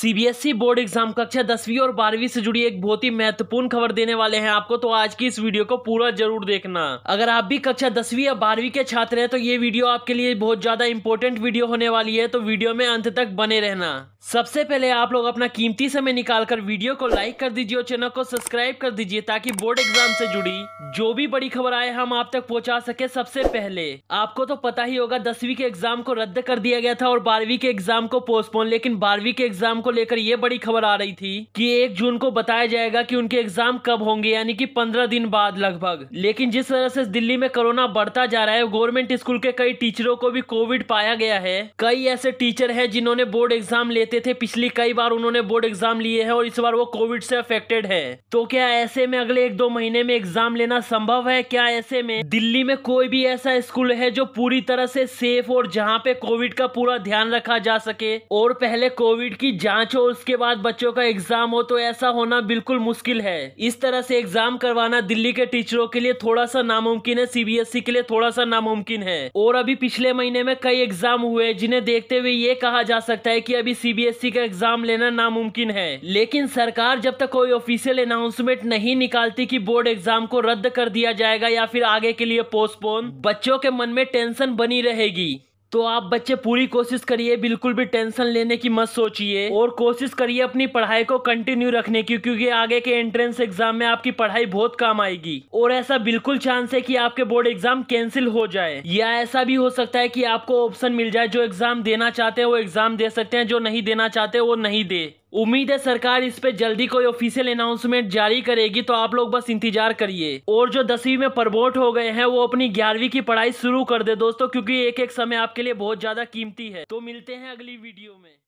CBSE board exam कक्षा दसवीं और बारहवीं से जुड़ी एक बहुत ही महत्वपूर्ण खबर देने वाले हैं आपको तो आज की इस वीडियो को पूरा जरूर देखना अगर आप भी कक्षा दसवीं या बारहवीं के छात्र हैं तो ये वीडियो आपके लिए बहुत ज्यादा इंपॉर्टेंट वीडियो होने वाली है तो वीडियो में अंत तक बने रहना सबसे पहले आप लोग अपना कीमती समय निकालकर वीडियो को लाइक कर दीजिए और चैनल को सब्सक्राइब कर दीजिए ताकि बोर्ड एग्जाम से जुड़ी जो भी बड़ी खबर आए हम आप तक पहुंचा सके सबसे पहले आपको तो पता ही होगा दसवीं के एग्जाम को रद्द कर दिया गया था और बारहवीं के एग्जाम को पोस्टपोन लेकिन बारहवीं के एग्जाम को लेकर ये बड़ी खबर आ रही थी की एक जून को बताया जाएगा की उनके एग्जाम कब होंगे यानी की पंद्रह दिन बाद लगभग लेकिन जिस तरह से दिल्ली में कोरोना बढ़ता जा रहा है गवर्नमेंट स्कूल के कई टीचरों को भी कोविड पाया गया है कई ऐसे टीचर है जिन्होंने बोर्ड एग्जाम लेते देते थे पिछली कई बार उन्होंने बोर्ड एग्जाम लिए हैं और इस बार वो कोविड से अफेक्टेड है तो क्या ऐसे में अगले एक दो महीने में एग्जाम लेना संभव है क्या ऐसे में दिल्ली में कोई भी ऐसा स्कूल है जो पूरी तरह से सेफ और जहाँ पे कोविड का पूरा ध्यान रखा जा सके और पहले कोविड की जाँच हो उसके बाद बच्चों का एग्जाम हो तो ऐसा होना बिल्कुल मुश्किल है इस तरह से एग्जाम करवाना दिल्ली के टीचरों के लिए थोड़ा सा नामुमकिन है सीबीएसई e के लिए थोड़ा सा नामुमकिन है और अभी पिछले महीने में कई एग्जाम हुए जिन्हें देखते हुए ये कहा जा सकता है की अभी सीबीएसई सीबीएसई e का एग्जाम लेना नामुमकिन है लेकिन सरकार जब तक कोई ऑफिशियल अनाउंसमेंट नहीं निकालती कि बोर्ड एग्जाम को रद्द कर दिया जाएगा या फिर आगे के लिए पोस्टपोन बच्चों के मन में टेंशन बनी रहेगी तो आप बच्चे पूरी कोशिश करिए बिल्कुल भी टेंशन लेने की मत सोचिए और कोशिश करिए अपनी पढ़ाई को कंटिन्यू रखने की क्योंकि आगे के एंट्रेंस एग्जाम में आपकी पढ़ाई बहुत काम आएगी और ऐसा बिल्कुल चांस है कि आपके बोर्ड एग्जाम कैंसिल हो जाए या ऐसा भी हो सकता है कि आपको ऑप्शन मिल जाए जो एग्जाम देना चाहते हैं वो एग्जाम दे सकते हैं जो नहीं देना चाहते वो नहीं दे उम्मीद है सरकार इस पे जल्दी कोई ऑफिशियल अनाउंसमेंट जारी करेगी तो आप लोग बस इंतजार करिए और जो दसवीं में प्रमोट हो गए हैं वो अपनी ग्यारहवीं की पढ़ाई शुरू कर दे दोस्तों क्योंकि एक एक समय आपके लिए बहुत ज्यादा कीमती है तो मिलते हैं अगली वीडियो में